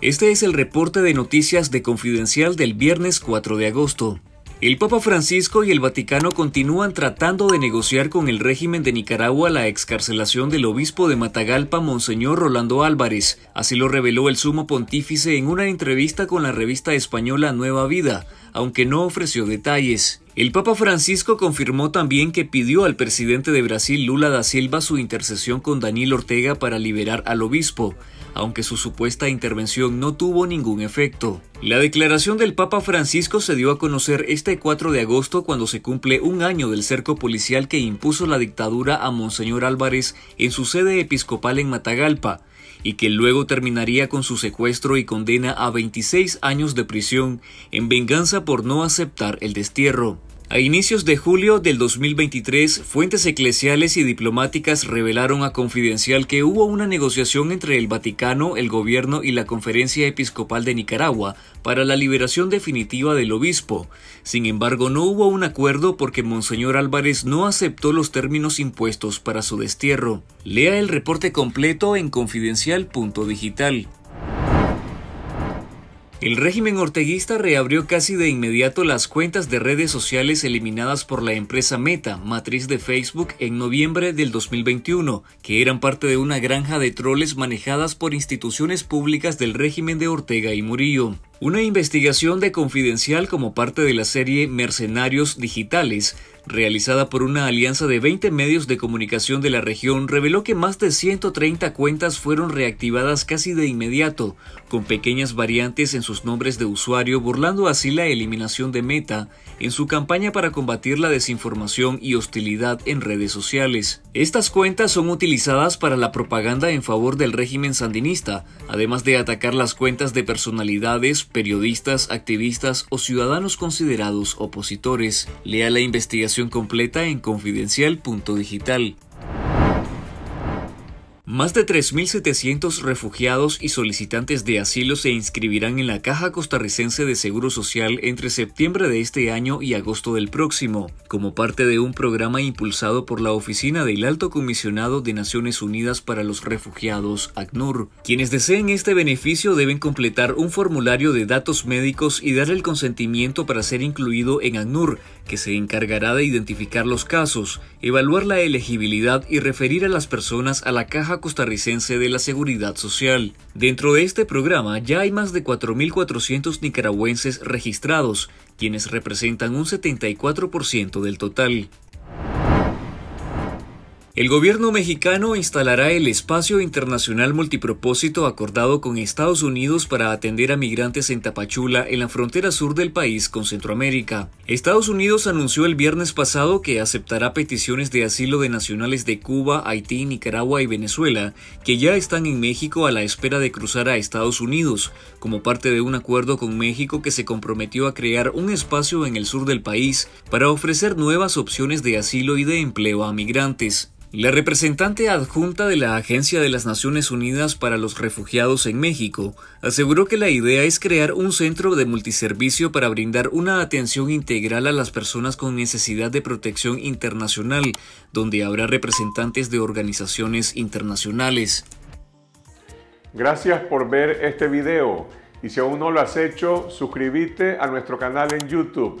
Este es el reporte de noticias de Confidencial del viernes 4 de agosto. El Papa Francisco y el Vaticano continúan tratando de negociar con el régimen de Nicaragua la excarcelación del obispo de Matagalpa, Monseñor Rolando Álvarez. Así lo reveló el sumo pontífice en una entrevista con la revista española Nueva Vida, aunque no ofreció detalles. El Papa Francisco confirmó también que pidió al presidente de Brasil, Lula da Silva, su intercesión con Daniel Ortega para liberar al obispo aunque su supuesta intervención no tuvo ningún efecto. La declaración del Papa Francisco se dio a conocer este 4 de agosto cuando se cumple un año del cerco policial que impuso la dictadura a Monseñor Álvarez en su sede episcopal en Matagalpa, y que luego terminaría con su secuestro y condena a 26 años de prisión en venganza por no aceptar el destierro. A inicios de julio del 2023, fuentes eclesiales y diplomáticas revelaron a Confidencial que hubo una negociación entre el Vaticano, el gobierno y la Conferencia Episcopal de Nicaragua para la liberación definitiva del obispo. Sin embargo, no hubo un acuerdo porque Monseñor Álvarez no aceptó los términos impuestos para su destierro. Lea el reporte completo en confidencial.digital. El régimen orteguista reabrió casi de inmediato las cuentas de redes sociales eliminadas por la empresa Meta, matriz de Facebook, en noviembre del 2021, que eran parte de una granja de troles manejadas por instituciones públicas del régimen de Ortega y Murillo. Una investigación de Confidencial como parte de la serie Mercenarios Digitales realizada por una alianza de 20 medios de comunicación de la región, reveló que más de 130 cuentas fueron reactivadas casi de inmediato, con pequeñas variantes en sus nombres de usuario, burlando así la eliminación de Meta en su campaña para combatir la desinformación y hostilidad en redes sociales. Estas cuentas son utilizadas para la propaganda en favor del régimen sandinista, además de atacar las cuentas de personalidades, periodistas, activistas o ciudadanos considerados opositores. Lea la investigación completa en confidencial.digital. Más de 3.700 refugiados y solicitantes de asilo se inscribirán en la Caja Costarricense de Seguro Social entre septiembre de este año y agosto del próximo, como parte de un programa impulsado por la Oficina del Alto Comisionado de Naciones Unidas para los Refugiados, ACNUR. Quienes deseen este beneficio deben completar un formulario de datos médicos y dar el consentimiento para ser incluido en ACNUR, que se encargará de identificar los casos, evaluar la elegibilidad y referir a las personas a la Caja Costarricense de la Seguridad Social. Dentro de este programa ya hay más de 4.400 nicaragüenses registrados, quienes representan un 74% del total. El gobierno mexicano instalará el espacio internacional multipropósito acordado con Estados Unidos para atender a migrantes en Tapachula, en la frontera sur del país con Centroamérica. Estados Unidos anunció el viernes pasado que aceptará peticiones de asilo de nacionales de Cuba, Haití, Nicaragua y Venezuela, que ya están en México a la espera de cruzar a Estados Unidos, como parte de un acuerdo con México que se comprometió a crear un espacio en el sur del país para ofrecer nuevas opciones de asilo y de empleo a migrantes. La representante adjunta de la Agencia de las Naciones Unidas para los Refugiados en México aseguró que la idea es crear un centro de multiservicio para brindar una atención integral a las personas con necesidad de protección internacional, donde habrá representantes de organizaciones internacionales. Gracias por ver este video y si aún no lo has hecho, suscríbete a nuestro canal en YouTube